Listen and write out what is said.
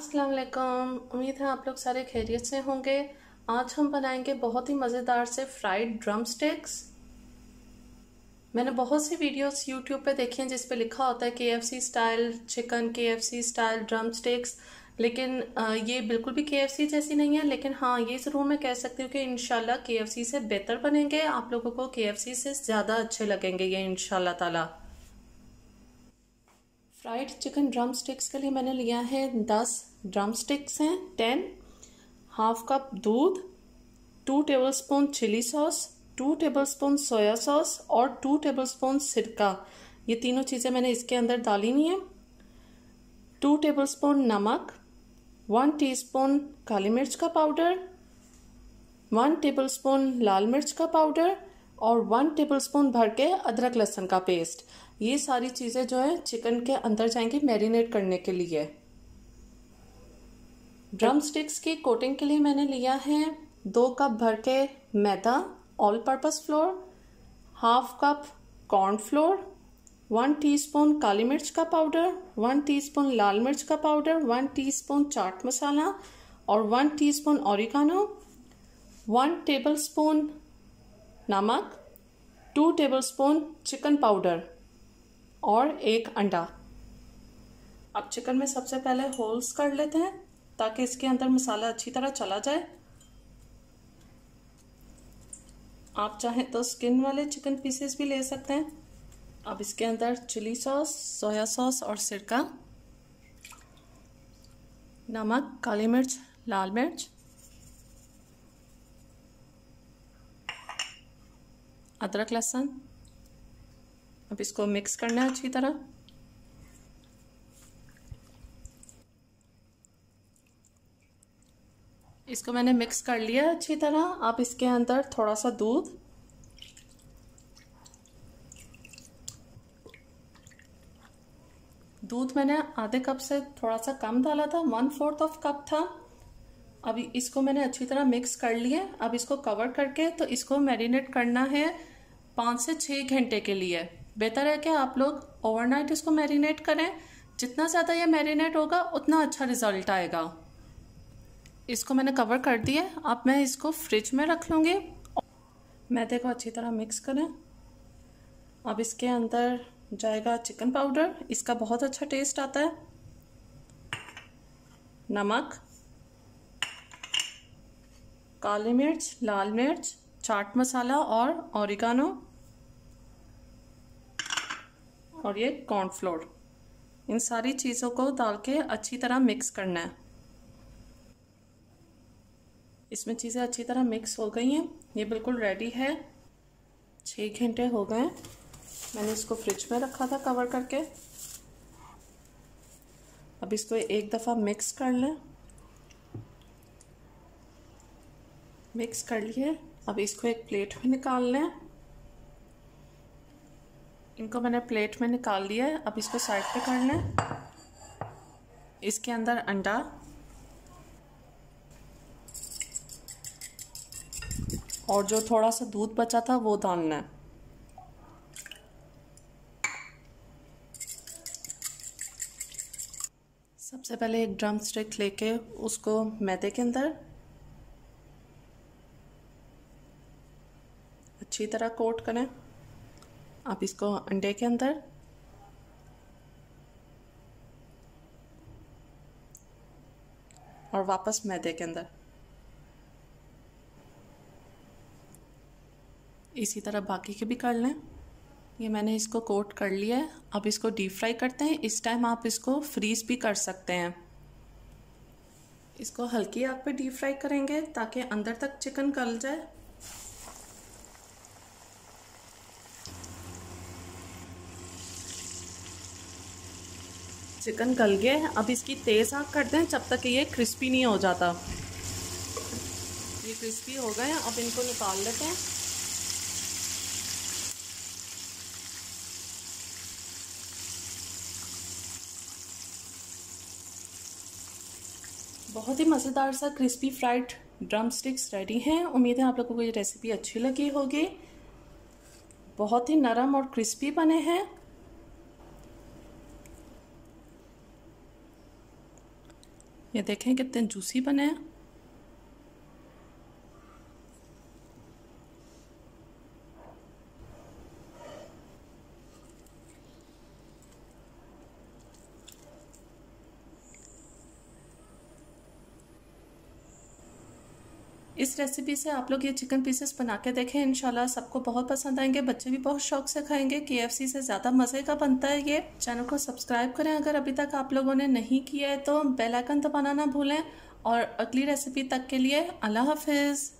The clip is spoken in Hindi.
असलकम उम्मीद है आप लोग सारे खैरियत से होंगे आज हम बनाएंगे बहुत ही मज़ेदार से फ्राइड ड्रम स्टिक्स मैंने बहुत सी वीडियोस यूट्यूब पे देखी हैं जिस पे लिखा होता है K F C style chicken K F C style drumsticks लेकिन ये बिल्कुल भी के एफ सी जैसी नहीं है लेकिन हाँ ये ज़रूर मैं कह सकती हूँ कि इन के एफ सी से बेहतर बनेंगे आप लोगों को के एफ सी से ज़्यादा अच्छे लगेंगे ये इन तला फ्राइड चिकन ड्रम स्टिक्स के लिए मैंने लिया है दस ड्रम स्टिक्स हैं टेन हाफ कप दूध two tablespoon chilli sauce two tablespoon soya sauce और टू टेबलस्पून सिरका ये तीनों चीज़ें मैंने इसके अंदर डाली हुई हैं टू टेबलस्पून नमक वन टीस्पून काली मिर्च का पाउडर वन टेबलस्पून लाल मिर्च का पाउडर और वन टेबलस्पून भर के अदरक लहसुन का पेस्ट ये सारी चीज़ें जो है चिकन के अंदर जाएंगी मैरिनेट करने के लिए ड्रम स्टिक्स की कोटिंग के लिए मैंने लिया है दो कप भर के मैदा all purpose flour half cup corn flour one teaspoon काली मिर्च का पाउडर वन टीस्पून लाल मिर्च का पाउडर वन टीस्पून चाट मसाला और one teaspoon oregano one tablespoon नमक टू टेबलस्पून चिकन पाउडर और एक अंडा अब चिकन में सबसे पहले होल्स कर लेते हैं ताकि इसके अंदर मसाला अच्छी तरह चला जाए आप चाहें तो स्किन वाले चिकन पीसेस भी ले सकते हैं अब इसके अंदर चिली सॉस सोया सॉस और सिरका नमक काली मिर्च लाल मिर्च अदरक लहसुन अब इसको मिक्स करना है अच्छी तरह इसको मैंने मिक्स कर लिया अच्छी तरह आप इसके अंदर थोड़ा सा दूध दूध मैंने आधे कप से थोड़ा सा कम डाला था वन फोर्थ ऑफ कप था अभी इसको मैंने अच्छी तरह मिक्स कर लिए अब इसको कवर करके तो इसको मैरिनेट करना है पाँच से छः घंटे के लिए बेहतर है कि आप लोग ओवरनाइट इसको मैरिनेट करें जितना ज़्यादा ये मैरिनेट होगा उतना अच्छा रिजल्ट आएगा इसको मैंने कवर कर दिया अब मैं इसको फ्रिज में रख लूँगी मैदे को अच्छी तरह मिक्स करें अब इसके अंदर जाएगा चिकन पाउडर इसका बहुत अच्छा टेस्ट आता है नमक काली मिर्च लाल मिर्च चाट मसाला और औरिगानो और ये कॉर्नफ्लोर इन सारी चीज़ों को डाल के अच्छी तरह मिक्स करना है इसमें चीज़ें अच्छी तरह मिक्स हो गई हैं ये बिल्कुल रेडी है छः घंटे हो गए मैंने इसको फ्रिज में रखा था कवर करके अब इसको एक दफ़ा मिक्स कर लें मिक्स कर लिए अब इसको एक प्लेट में निकाल लें इनको मैंने प्लेट में निकाल लिया है अब इसको साइड पे कर लें इसके अंदर अंडा और जो थोड़ा सा दूध बचा था वो डालना है सबसे पहले एक ड्रम स्टिक लेके उसको मैदे के अंदर अच्छी तरह कोट करें आप इसको अंडे के अंदर और वापस मैदे के अंदर इसी तरह बाकी के भी कर लें ये मैंने इसको कोट कर लिया है अब इसको डीप फ्राई करते हैं इस टाइम आप इसको फ्रीज़ भी कर सकते हैं इसको हल्की आग पे डीप फ्राई करेंगे ताकि अंदर तक चिकन गल जाए चिकन गल गया अब इसकी तेज़ आग कर दें जब तक ये क्रिस्पी नहीं हो जाता ये क्रिस्पी हो गए अब इनको निकाल लेते हैं बहुत ही मज़ेदार सा crispy fried drumsticks ready हैं उम्मीद है आप लोगों को ये रेसिपी अच्छी लगी होगी बहुत ही नरम और क्रिस्पी बने हैं ये देखें कितने जूसी बने हैं इस रेसिपी से आप लोग ये चिकन पीसेस बना के देखें इनशाला सबको बहुत पसंद आएंगे बच्चे भी बहुत शौक से खाएंगे के से ज़्यादा मज़े का बनता है ये चैनल को सब्सक्राइब करें अगर अभी तक आप लोगों ने नहीं किया है तो बेलाइकन दबाना ना भूलें और अगली रेसिपी तक के लिए अल्लाह हाफिज़